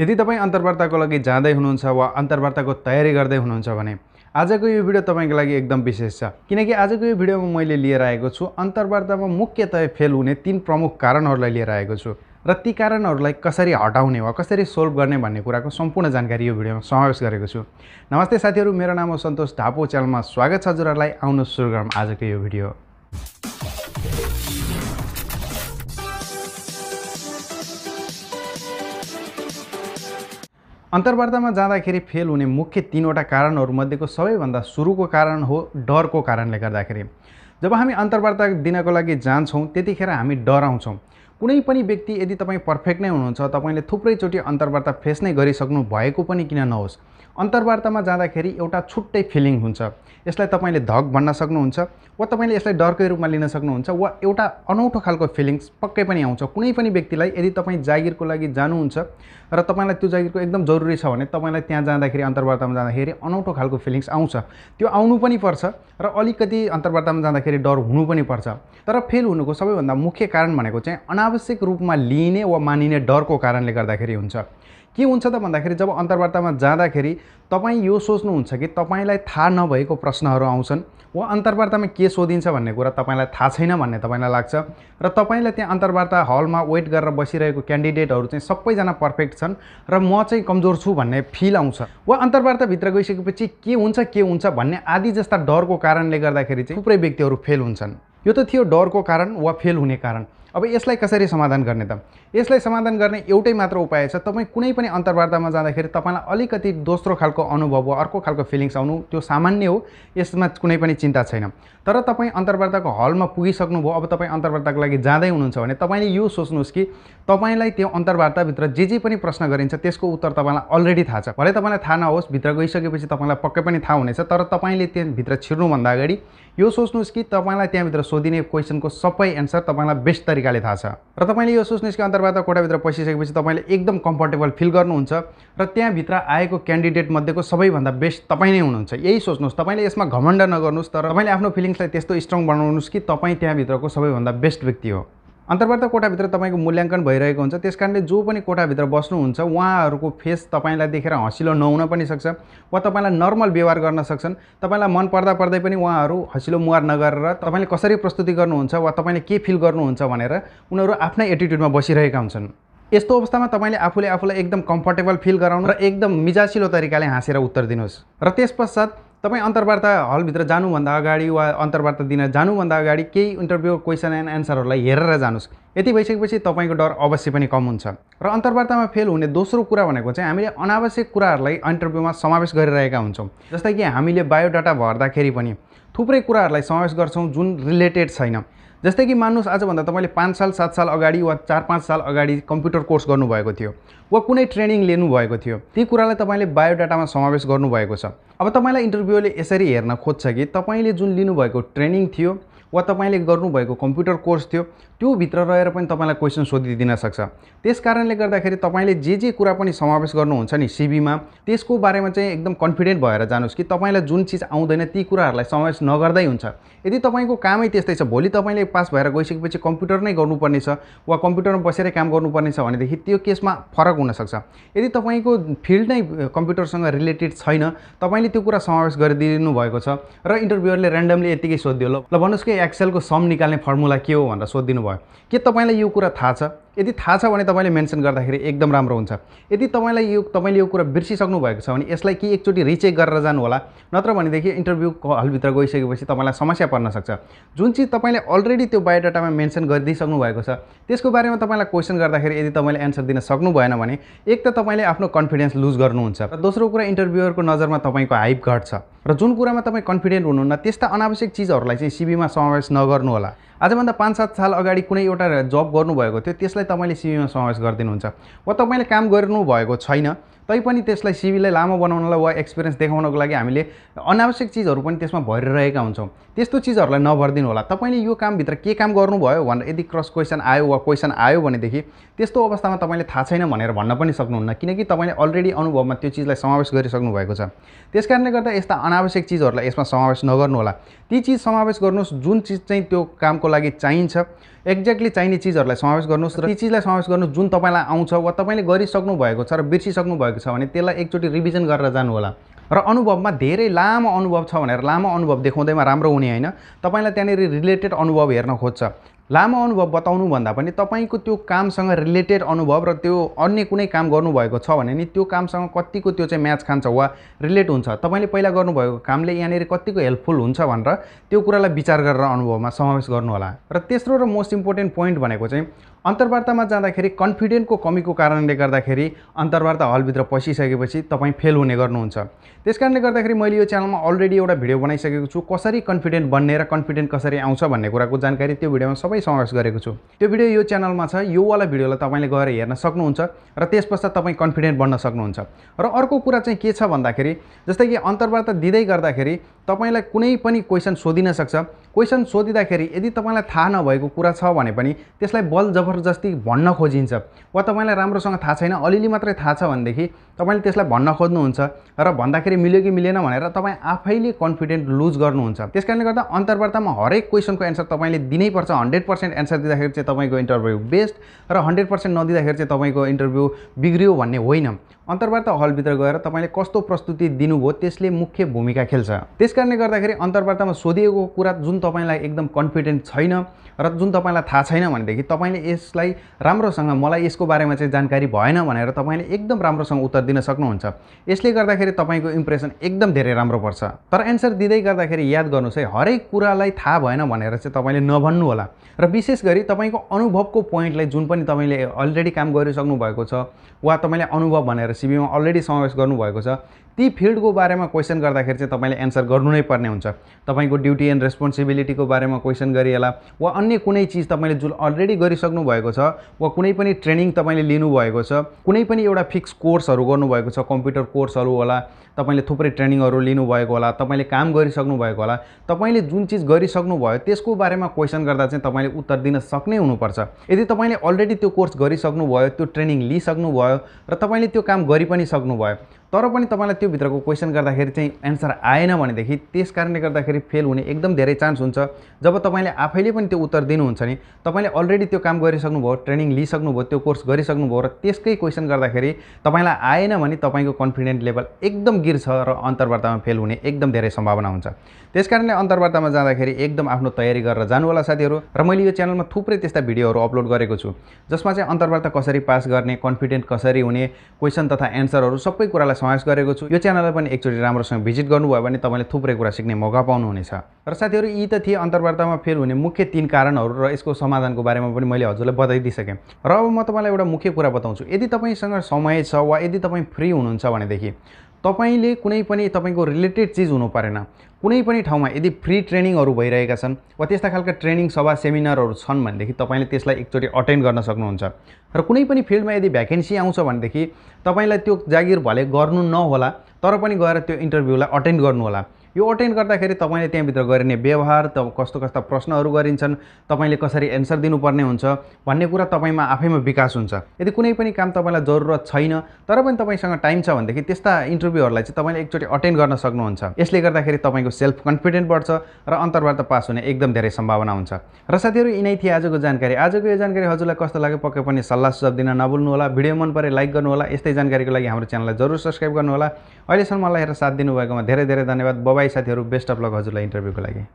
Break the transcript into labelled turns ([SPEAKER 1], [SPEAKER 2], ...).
[SPEAKER 1] यदि तपाईँ अन्तर्वार्ताको लागि जाँदै हुनुहुन्छ वा अन्तर्वार्ताको तयारी गर्दै हुनुहुन्छ भने आजको यो भिडियो तपाईँको लागि एकदम विशेष छ किनकि आजको यो भिडियोमा मैले लिएर आएको छु अन्तर्वार्तामा मुख्यतया फेल हुने तिन प्रमुख कारणहरूलाई लिएर आएको छु र ती कारणहरूलाई कसरी हटाउने वा कसरी सोल्भ गर्ने भन्ने कुराको सम्पूर्ण जानकारी यो भिडियोमा समावेश गरेको छु नमस्ते साथीहरू मेरो नाम हो सन्तोष ढापो च्यानलमा स्वागत छ हजुरहरूलाई आउनु सुरु गरौँ आजको यो भिडियो अन्तर्वार्तामा जाँदाखेरि फेल हुने मुख्य तिनवटा कारणहरूमध्येको सबैभन्दा सुरुको कारण हो डरको कारणले गर्दाखेरि जब हामी अन्तर्वार्ता दिनको लागि जान्छौँ त्यतिखेर हामी डराउँछौँ कुनै पनि व्यक्ति यदि तपाईँ पर्फेक्ट नै हुनुहुन्छ तपाईँले थुप्रैचोटि अन्तर्वार्ता फेस नै गरिसक्नु भएको पनि किन नहोस् अन्तर्वार्तामा जाँदाखेरि एउटा छुट्टै फिलिङ हुन्छ यसलाई तपाईँले धक भन्न सक्नुहुन्छ वा तपाईँले यसलाई डरकै रूपमा लिन सक्नुहुन्छ वा एउटा अनौठो खालको फिलिङ्स पक्कै पनि आउँछ कुनै पनि व्यक्तिलाई यदि तपाईँ जागिरको लागि जानुहुन्छ र तपाईँलाई त्यो जागिरको एकदम जरुरी छ भने तपाईँलाई त्यहाँ जाँदाखेरि अन्तर्वार्तामा जाँदाखेरि अनौठो खालको फिलिङ्स आउँछ त्यो आउनु पनि पर्छ र अलिकति अन्तर्वार्तामा जाँदाखेरि डर हुनु पनि पर्छ तर फेल हुनुको सबैभन्दा मुख्य कारण भनेको चाहिँ अनावश्यक रूपमा लिइने वा मानिने डरको कारणले गर्दाखेरि हुन्छ के हुन्छ त भन्दाखेरि जब अन्तर्वार्तामा जाँदाखेरि तपाईँ यो सोच्नुहुन्छ कि तपाईँलाई थाहा नभएको प्रश्नहरू आउँछन् वा अन्तर्वार्तामा के सोधिन्छ भन्ने कुरा तपाईँलाई थाहा छैन भन्ने तपाईँलाई लाग्छ र तपाईँलाई त्यहाँ अन्तर्वार्ता हलमा वेट गरेर बसिरहेको क्यान्डिडेटहरू चाहिँ सबैजना पर्फेक्ट छन् र म चाहिँ कमजोर छु भन्ने फिल आउँछ वा अन्तर्वार्ताभित्र गइसकेपछि के हुन्छ के हुन्छ भन्ने आदि जस्ता डरको कारणले गर्दाखेरि चाहिँ थुप्रै व्यक्तिहरू फेल हुन्छन् यो त थियो डरको कारण वा फेल हुने कारण अब यसलाई कसरी समाधान गर्ने त यसलाई समाधान गर्ने एउटै मात्र उपाय छ तपाईँ कुनै पनि अन्तर्वार्तामा जाँदाखेरि तपाईँलाई अलिकति दोस्रो खालको अनुभव वा अर्को खालको फिलिङ्स आउनु त्यो सामान्य हो यसमा कुनै पनि चिन्ता छैन तर तपाईँ अन्तर्वार्ताको हलमा पुगिसक्नुभयो अब तपाईँ अन्तर्वार्ताको लागि जाँदै हुनुहुन्छ भने तपाईँले यो सोच्नुहोस् कि तपाईँलाई त्यो अन्तर्वार्ताभित्र जे जे पनि प्रश्न गरिन्छ त्यसको उत्तर तपाईँलाई अलरेडी थाहा छ भले तपाईँलाई थाहा नहोस् भित्र गइसकेपछि तपाईँलाई पक्कै पनि थाहा हुनेछ तर तपाईँले त्यहाँभित्र छिर्नुभन्दा अगाडि यो सोच्नुहोस् कि तपाईँलाई त्यहाँभित्र सोधिने क्वेसनको सबै एन्सर तपाईँलाई बेस्ट तरिकाले थाहा छ र तपाईँले यो सोच्नुहोस् कि अन्तर्वार्ता कोटाभित्र पसिसकेपछि तपाईँले एकदम कम्फर्टेबल फिल गर्नुहुन्छ र त्यहाँभित्र आएको क्यान्डिडेट मध्येको सबैभन्दा बेस्ट तपाईँ नै हुनुहुन्छ यही सोच्नुहोस् तपाईँले यसमा घमण्ड नगर्नुहोस् तर तपाईँले आफ्नो फिलिङ सेल्फलाई त्यस्तो स्ट्रङ बनाउनुहोस् कि तपाईँ त्यहाँभित्रको सबैभन्दा बेस्ट व्यक्ति हो अन्तर्वार्ता कोटाभित्र तपाईँको मूल्याङ्कन भइरहेको हुन्छ त्यस कारणले जो पनि कोटाभित्र बस्नुहुन्छ उहाँहरूको फेस तपाईँलाई देखेर हँसिलो नहुन पनि सक्छ वा तपाईँलाई नर्मल व्यवहार गर्न सक्छन् तपाईँलाई मन पर्दा पर्दै पनि उहाँहरू हँसिलो मुहार नगरेर तपाईँले कसरी प्रस्तुति गर्नुहुन्छ वा तपाईँले के फिल गर्नुहुन्छ भनेर उनीहरू आफ्नै एटिट्युडमा बसिरहेका हुन्छन् यस्तो अवस्थामा तपाईँले आफूले आफूलाई एकदम कम्फर्टेबल फिल गराउनु र एकदम मिजासिलो तरिकाले हाँसेर उत्तर दिनुहोस् र त्यस पश्चात तपाईँ अन्तर्वार्ता हलभित्र जानुभन्दा अगाडि वा अन्तर्वार्ता दिन जानुभन्दा अगाडि केही इन्टरभ्यू क्वेसन एन्ड एन्सरहरूलाई हेरेर जानुहोस् यति भइसकेपछि तपाईँको डर अवश्य पनि कम हुन्छ र अन्तर्वार्तामा फेल हुने दोस्रो कुरा भनेको चाहिँ हामीले अनावश्यक कुराहरूलाई इन्टरभ्यूमा समावेश गरिरहेका हुन्छौँ जस्तै कि हामीले बायोडाटा भर्दाखेरि पनि थुप्रै कुराहरूलाई समावेश गर्छौँ जुन रिलेटेड छैन जस्तै कि मान्नुहोस् आजभन्दा तपाईँले पाँच साल सात साल अगाडि वा चार पाँच साल अगाडि कम्प्युटर कोर्स गर्नुभएको थियो वा कुनै ट्रेनिङ लिनुभएको थियो ती कुरालाई तपाईँले बायोडाटामा समावेश गर्नुभएको छ अब तपाईँलाई इन्टरभ्यूले यसरी हेर्न खोज्छ कि तपाईँले जुन लिनुभएको ट्रेनिङ थियो वा तपाईँले गर्नुभएको कम्प्युटर कोर्स थियो त्योभित्र रहेर पनि तपाईँलाई क्वेसन सोधिदिन सक्छ त्यस कारणले गर्दाखेरि तपाईँले जे जे कुरा पनि समावेश गर्नुहुन्छ नि सिबीमा त्यसको बारेमा चाहिँ एकदम कन्फिडेन्ट भएर जानुहोस् कि तपाईँलाई जुन चिज आउँदैन ती कुराहरूलाई समावेश नगर्दै हुन्छ यदि तपाईँको कामै त्यस्तै छ भोलि तपाईँले पास भएर गइसकेपछि कम्प्युटर नै गर्नुपर्नेछ वा कम्प्युटरमा बसेरै काम गर्नुपर्नेछ भनेदेखि त्यो केसमा फरक हुनसक्छ यदि तपाईँको फिल्ड नै कम्प्युटरसँग रिलेटेड छैन तपाईँले त्यो कुरा समावेश गरिदिनु भएको छ र इन्टरभ्युअरले ऱ्यान्डमली यतिकै सोधिदियो ल भन्नुहोस् कि एक्सएलको सम निकाल्ने फर्मुला के हो भनेर सोधिदिनु भयो के तपाईँलाई यो कुरा थाहा छ यदि थाहा छ भने तपाईँले मेन्सन गर्दाखेरि एकदम राम्रो हुन्छ यदि तपाईँलाई यो तपाईँले यो कुरा बिर्सिसक्नु भएको छ भने यसलाई कि एकचोटि रिचेक गरेर जानुहोला नत्र भनेदेखि इन्टरभ्यू हलभित्र गइसकेपछि तपाईँलाई समस्या पर्न सक्छ जुन चिज तपाईँले अलरेडी त्यो बायोडाटामा मेन्सन गरिदिइसक्नु भएको छ त्यसको बारेमा तपाईँलाई क्वेसन गर्दाखेरि यदि तपाईँले एन्सर दिन सक्नु भएन भने एक त तपाईँले आफ्नो कन्फिडेन्स लुज गर्नुहुन्छ र दोस्रो कुरा इन्टरभ्युअरको नजरमा तपाईँको हाइप घट्छ र जुन कुरामा तपाईँ कन्फिडेन्ट हुनुहुन्न त्यस्ता अनावश्यक चिजहरूलाई चाहिँ सिबीमा समावेश नगर्नुहोला आजभन्दा पाँच सात साल अगाडि कुनै एउटा जब गर्नुभएको थियो त्यसलाई तपाईँले सिमीमा समावेश गरिदिनुहुन्छ वा तपाईँले काम गर्नुभएको छैन तैपनि त्यसलाई सिभीलाई लामो बनाउनलाई वा एक्सपिरियन्स देखाउनको लागि हामीले अनावश्यक चिजहरू पनि त्यसमा भरिरहेका हुन्छौँ त्यस्तो चिजहरूलाई नभरिदिनु होला तपाईँले यो कामभित्र के काम गर्नुभयो भनेर यदि क्रस क्वेसन आयो वा क्वेसन आयो भनेदेखि त्यस्तो अवस्थामा तपाईँले थाहा छैन भनेर भन्न पनि सक्नुहुन्न किनकि तपाईँले अलरेडी अनुभवमा त्यो चिजलाई समावेश गरिसक्नु भएको छ त्यस कारणले गर्दा यस्ता अनावश्यक चिजहरूलाई यसमा समावेश नगर्नु होला ती चिज समावेश गर्नुहोस् जुन चिज चाहिँ त्यो कामको लागि चाहिन्छ एक्ज्याक्टली चाहिने चिजहरूलाई समावेश गर्नुहोस् र ती चिजलाई समावेश गर्नु जुन तपाईँलाई आउँछ वा तपाईँले गरिसक्नु भएको छ र बिर्सिसक्नु भएको गरेको छ भने त्यसलाई एकचोटि रिभिजन गरेर जानु होला र अनुभवमा धेरै लामो अनुभव छ भनेर लामो अनुभव देखाउँदैमा राम्रो हुने होइन तपाईँलाई त्यहाँनिर रिलेटेड अनुभव हेर्न खोज्छ लामो अनुभव बताउनुभन्दा पनि तपाईँको त्यो कामसँग रिलेटेड अनुभव र त्यो अन्य कुनै काम गर्नुभएको छ भने नि त्यो कामसँग कतिको त्यो चाहिँ म्याच खान्छ वा रिलेट हुन्छ तपाईँले पहिला गर्नुभएको कामले यहाँनिर कतिको हेल्पफुल हुन्छ भनेर त्यो कुरालाई विचार गरेर अनुभवमा समावेश गर्नुहोला र तेस्रो र मोस्ट इम्पोर्टेन्ट पोइन्ट भनेको चाहिँ अन्तर्वार्तामा जाँदाखेरि कन्फिडेन्टको कमीको कारणले गर्दाखेरि अन्तर्वार्ता हलभित्र पसिसकेपछि तपाईँ फेल हुने गर्नुहुन्छ त्यस कारणले गर्दाखेरि मैले यो च्यानलमा अलरेडी एउटा भिडियो बनाइसकेको छु कसरी कन्फिडेन्ट बन्ने र कन्फिडेन्ट कसरी आउँछ भन्ने कुराको जानकारी त्यो भिडियोमा सबै सबै सङ्घर्ष गरेको छु त्यो भिडियो यो च्यानलमा छ योवाला भिडियोलाई तपाईँले गएर हेर्न सक्नुहुन्छ र त्यस पश्चात तपाईँ कन्फिडेन्ट बन्न सक्नुहुन्छ र अर्को कुरा चाहिँ के छ भन्दाखेरि जस्तै कि अन्तर्वार्ता दिँदै गर्दाखेरि तपाईँलाई कुनै पनि क्वेसन सोधिन सक्छ क्वेसन सोधिँदाखेरि यदि तपाईँलाई थाहा नभएको कुरा छ भने पनि त्यसलाई बल जबरजस्ती भन्न खोजिन्छ वा तपाईँलाई राम्रोसँग थाहा छैन अलिअलि मात्रै थाहा छ भनेदेखि तपाईँले त्यसलाई भन्न खोज्नुहुन्छ र भन्दाखेरि मिल्यो कि मिलेन भनेर तपाईँ आफैले कन्फिडेन्ट लुज गर्नुहुन्छ त्यस कारणले गर्दा अन्तर्वार्तामा हरेक क्वेसनको एन्सर तपाईँले दिनैपर्छ हन्ड्रेड पर्सेन्ट एन्सर दिँदाखेरि चाहिँ तपाईँको इन्टरभ्यू बेस्ट र हन्ड्रेड पर्सेन्ट नदिँदाखेरि चाहिँ तपाईँको इन्टरभ्यू बिग्रियो भन्ने होइन अन्तर्वार्ता हलभित्र गएर तपाईँले कस्तो प्रस्तुति दिनुभयो त्यसले मुख्य भूमिका खेल्छ त्यस कारणले गर्दाखेरि अन्तर्वार्तामा सोधिएको कुरा जुन तपाईँलाई एकदम कन्फिडेन्ट छैन र जुन तपाईँलाई थाहा छैन भनेदेखि तपाईँले यसलाई राम्रोसँग मलाई यसको बारेमा चाहिँ जानकारी भएन भनेर तपाईँले एकदम राम्रोसँग उत्तर दिन सक्नुहुन्छ यसले गर्दाखेरि तपाईँको इम्प्रेसन एकदम धेरै राम्रो पर्छ तर एन्सर दिँदै गर्दाखेरि याद गर्नुहोस् है हरेक कुरालाई थाहा भएन भनेर चाहिँ तपाईँले होला र विशेष गरी तपाईँको अनुभवको पोइन्टलाई जुन पनि तपाईँले अलरेडी काम गरिसक्नु भएको छ वा तपाईँले अनुभव भनेर सिबीमा अलरेडी समावेश गर्नुभएको छ ती फिल्डको बारेमा क्वेसन गर्दाखेरि चाहिँ तपाईँले एन्सर गर्नु नै पर्ने हुन्छ तपाईँको ड्युटी एन्ड रेस्पोन्सिबिलिटीको बारेमा क्वेसन गरिएला वा अन्य कुनै चिज तपाईँले जुन अलरेडी गरिसक्नु भएको छ वा कुनै पनि ट्रेनिङ तपाईँले लिनुभएको छ कुनै पनि एउटा फिक्स कोर्सहरू गर्नुभएको छ कम्प्युटर कोर्सहरू होला तपाईँले थुप्रै ट्रेनिङहरू लिनुभएको होला तपाईँले काम गरिसक्नु भएको होला तपाईँले जुन चिज गरिसक्नुभयो त्यसको बारेमा क्वेसन गर्दा चाहिँ तपाईँले उत्तर दिन सक्ने हुनुपर्छ यदि तपाईँले अलरेडी त्यो कोर्स गरिसक्नुभयो त्यो ट्रेनिङ लिइसक्नुभयो र तपाईँले त्यो काम गरि पनि सक्नुभयो तर पनि तपाईँलाई त्योभित्रको क्वेसन गर्दाखेरि चाहिँ एन्सर आएन भनेदेखि त्यस कारणले गर्दाखेरि फेल हुने एकदम धेरै चान्स हुन्छ जब तपाईँले आफैले पनि त्यो उत्तर दिनुहुन्छ नि तपाईँले अलरेडी त्यो काम गरिसक्नुभयो ट्रेनिङ लिइसक्नुभयो त्यो कोर्स गरिसक्नुभयो र त्यसकै क्वेसन गर्दाखेरि तपाईँलाई आएन भने तपाईँको कन्फिडेन्ट लेभल एकदम गिर्छ र अन्तर्वार्तामा फेल हुने एकदम धेरै सम्भावना हुन्छ त्यस कारणले अन्तर्वार्तामा जाँदाखेरि एकदम आफ्नो तयारी गरेर जानुहोला साथीहरू र मैले यो च्यानलमा थुप्रै त्यस्ता भिडियोहरू अपलोड गरेको छु जसमा चाहिँ अन्तर्वार्ता कसरी पास गर्ने कन्फिडेन्ट कसरी हुने क्वेसन तथा एन्सरहरू सबै कुरालाई समावेश गरेको छु यो च्यानललाई पनि एकचोटि राम्रोसँग भिजिट गर्नुभयो भने तपाईँले थुप्रै कुरा सिक्ने मौका पाउनुहुनेछ र साथीहरू यी त थिए अन्तर्वार्तामा फेल हुने मुख्य तिन कारणहरू र यसको समाधानको बारेमा पनि मैले हजुरलाई बताइदिइसकेँ र अब म तपाईँलाई एउटा मुख्य कुरा बताउँछु यदि तपाईँसँग समय छ वा यदि तपाईँ फ्री हुनुहुन्छ भनेदेखि तपाईँले कुनै पनि तपाईँको रिलेटेड चिज हुनु परेन कुनै पनि ठाउँमा यदि फ्री ट्रेनिङहरू भइरहेका छन् वा त्यस्ता खालका ट्रेनिङ सभा सेमिनारहरू छन् भनेदेखि तपाईँले त्यसलाई एकचोटि अटेन्ड गर्न सक्नुहुन्छ र कुनै पनि फिल्डमा यदि भ्याकेन्सी आउँछ भनेदेखि तपाईँलाई त्यो जागिर भले गर्नु नहोला तर पनि गएर त्यो इन्टरभ्यूलाई अटेन्ड गर्नुहोला यो अटेन्ड गर्दाखेरि तपाईँले त्यहाँभित्र गरिने व्यवहार त कस्तो कस्ता प्रश्नहरू गरिन्छन् तपाईँले कसरी एन्सर दिनुपर्ने हुन्छ भन्ने कुरा तपाईँमा आफैमा विकास हुन्छ यदि कुनै पनि काम तपाईँलाई जरुरत छैन तर पनि तपाईँसँग टाइम छ भनेदेखि त्यस्ता इन्टरभ्यूहरूलाई चाहिँ तपाईँले एकचोटि अटेन्ड गर्न सक्नुहुन्छ यसले गर्दाखेरि तपाईँको सेल्फ कन्फिडेन्ट बढ्छ र अन्तर्वार्ता पास हुने एकदम धेरै सम्भावना हुन्छ र साथीहरू यिनै थिए आजको जानकारी आजको यो जानकारी हजुरलाई कस्तो लाग्यो पक्कै पनि सल्लाह सुझाव दिन होला भिडियो मन परे लाइक गर्नु होला यस्तै जानकारीको लागि हाम्रो च्यानललाई जरुर सब्सक्राइब गर्नुहोला अहिलेसम्म मलाई हेरेर साथ दिनुभएकोमा धेरै धेरै धन्यवाद बबाई साथीहरू बेस्ट अफ लक हजुरलाई इन्टरभ्यूको लागि